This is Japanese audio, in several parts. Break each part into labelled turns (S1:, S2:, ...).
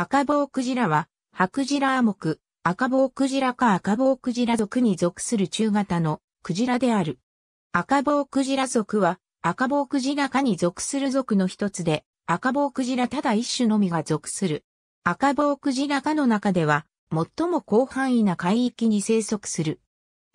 S1: 赤棒クジラは、白ジラア目、赤棒クジラか赤棒クジラ族に属する中型のクジラである。赤棒クジラ族は、赤棒クジラかに属する族の一つで、赤棒クジラただ一種のみが属する。赤棒クジラかの中では、最も広範囲な海域に生息する。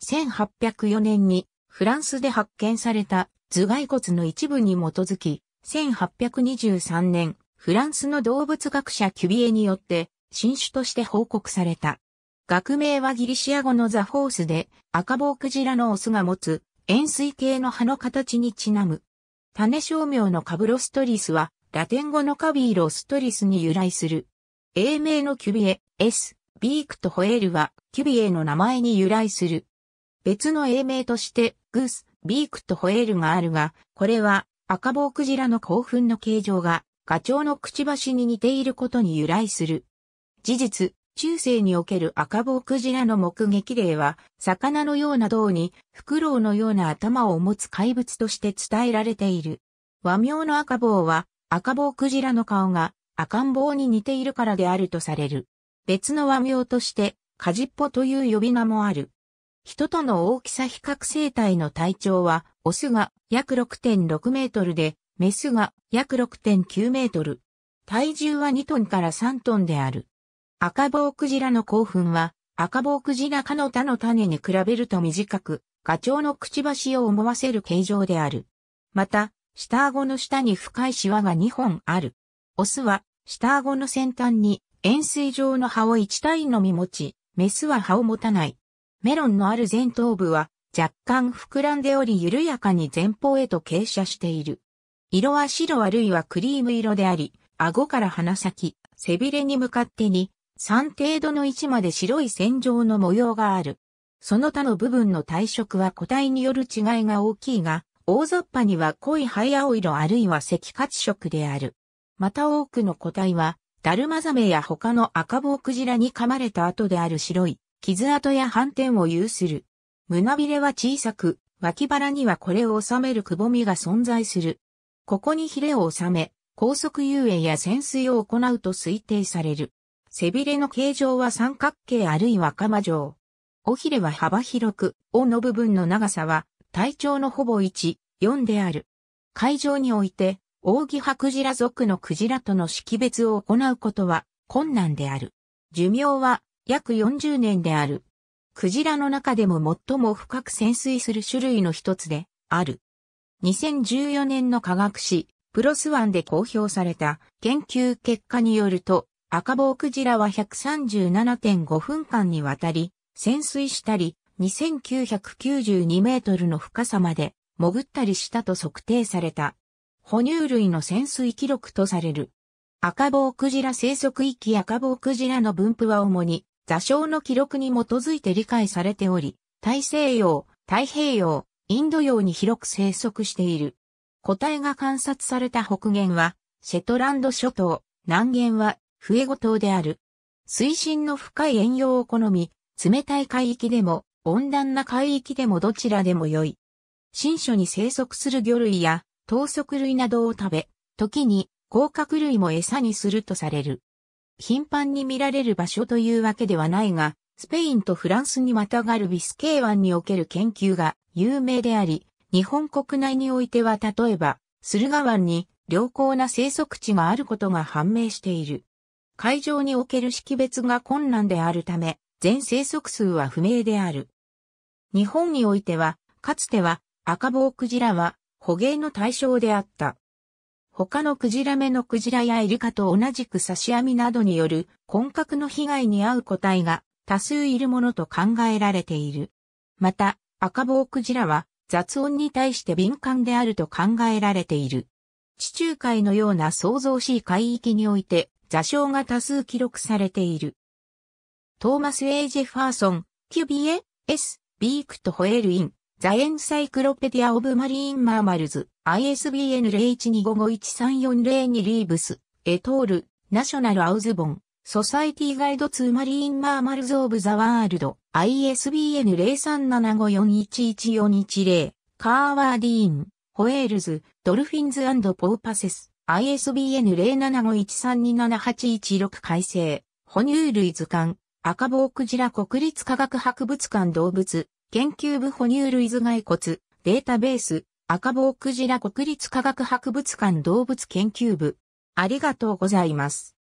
S1: 1804年にフランスで発見された頭蓋骨の一部に基づき、1823年、フランスの動物学者キュビエによって新種として報告された。学名はギリシア語のザフォースで赤棒クジラのオスが持つ円錐形の葉の形にちなむ。種商名のカブロストリスはラテン語のカビーロストリスに由来する。英名のキュビエ、S、ビークとホエールはキュビエの名前に由来する。別の英名としてグース、ビークとホエールがあるが、これは赤棒クジラの興奮の形状がガチョウのくちばしに似ていることに由来する。事実、中世における赤棒クジラの目撃例は、魚のような胴に、フクロウのような頭を持つ怪物として伝えられている。和名の赤棒は、赤棒クジラの顔が赤ん坊に似ているからであるとされる。別の和名として、カジッポという呼び名もある。人との大きさ比較生態の体長は、オスが約6.6メートルで、メスが約6.9メートル。体重は2トンから3トンである。赤棒クジラの興奮は、赤棒クジラ科の他の種に比べると短く、ガチョウのくちばしを思わせる形状である。また、下顎の下に深いシワが2本ある。オスは、下顎の先端に円錐状の歯を1体のみ持ち、メスは歯を持たない。メロンのある前頭部は若干膨らんでおり緩やかに前方へと傾斜している。色は白あるいはクリーム色であり、顎から鼻先、背びれに向かってに、3程度の位置まで白い線状の模様がある。その他の部分の体色は個体による違いが大きいが、大雑把には濃い灰青色あるいは赤褐色である。また多くの個体は、ダルマザメや他の赤棒クジラに噛まれた後である白い、傷跡や斑点を有する。胸びれは小さく、脇腹にはこれを収めるくぼみが存在する。ここにヒレを収め、高速遊泳や潜水を行うと推定される。背びれの形状は三角形あるいは釜状。尾ひれは幅広く、尾の部分の長さは体長のほぼ1、4である。海上において、扇葉クジラ属のクジラとの識別を行うことは困難である。寿命は約40年である。クジラの中でも最も深く潜水する種類の一つである。2014年の科学誌、プロスワンで公表された研究結果によると、赤棒クジラは137.5分間にわたり、潜水したり、2992メートルの深さまで潜ったりしたと測定された。哺乳類の潜水記録とされる。赤棒クジラ生息域赤棒クジラの分布は主に座礁の記録に基づいて理解されており、大西洋、太平洋、インド洋に広く生息している。個体が観察された北限は、シェトランド諸島、南限は、フエゴ島である。水深の深い遠洋を好み、冷たい海域でも、温暖な海域でもどちらでも良い。新所に生息する魚類や、等足類などを食べ、時に、甲殻類も餌にするとされる。頻繁に見られる場所というわけではないが、スペインとフランスにまたがるビスケー湾における研究が有名であり、日本国内においては例えば、駿河湾に良好な生息地があることが判明している。海上における識別が困難であるため、全生息数は不明である。日本においては、かつては赤棒クジラは捕鯨の対象であった。他のクジラ目のクジラやイルカと同じく刺し網などによる混格の被害に遭う個体が多数いるものと考えられている。また、赤棒クジラは雑音に対して敏感であると考えられている。地中海のような創造しい海域において座礁が多数記録されている。トーマス・エイ・ジェファーソン、キュビエ、S、ビークとホエルイン、ザ・エンサイクロペディア・オブ・マリーン・マーマルズ、ISBN 0125513402リーブス、エトール、ナショナル・アウズボン。ソサイティガイドツーマリーンマーマルズオブザワールド ISBN 0375411410カーワーディーン、ホエールズ、ドルフィンズポーパセス ISBN 0751327816改正哺乳類図鑑赤棒クジラ国立科学博物館動物研究部哺乳類図骸骨データベース赤棒クジラ国立科学博物館動物研究部ありがとうございます。